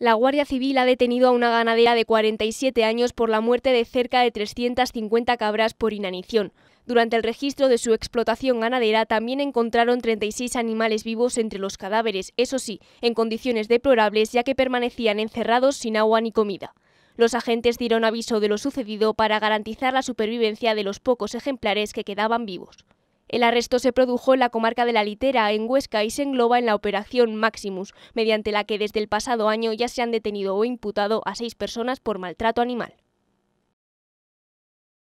La Guardia Civil ha detenido a una ganadera de 47 años por la muerte de cerca de 350 cabras por inanición. Durante el registro de su explotación ganadera también encontraron 36 animales vivos entre los cadáveres, eso sí, en condiciones deplorables ya que permanecían encerrados sin agua ni comida. Los agentes dieron aviso de lo sucedido para garantizar la supervivencia de los pocos ejemplares que quedaban vivos. El arresto se produjo en la comarca de la Litera, en Huesca, y se engloba en la operación Maximus, mediante la que desde el pasado año ya se han detenido o imputado a seis personas por maltrato animal.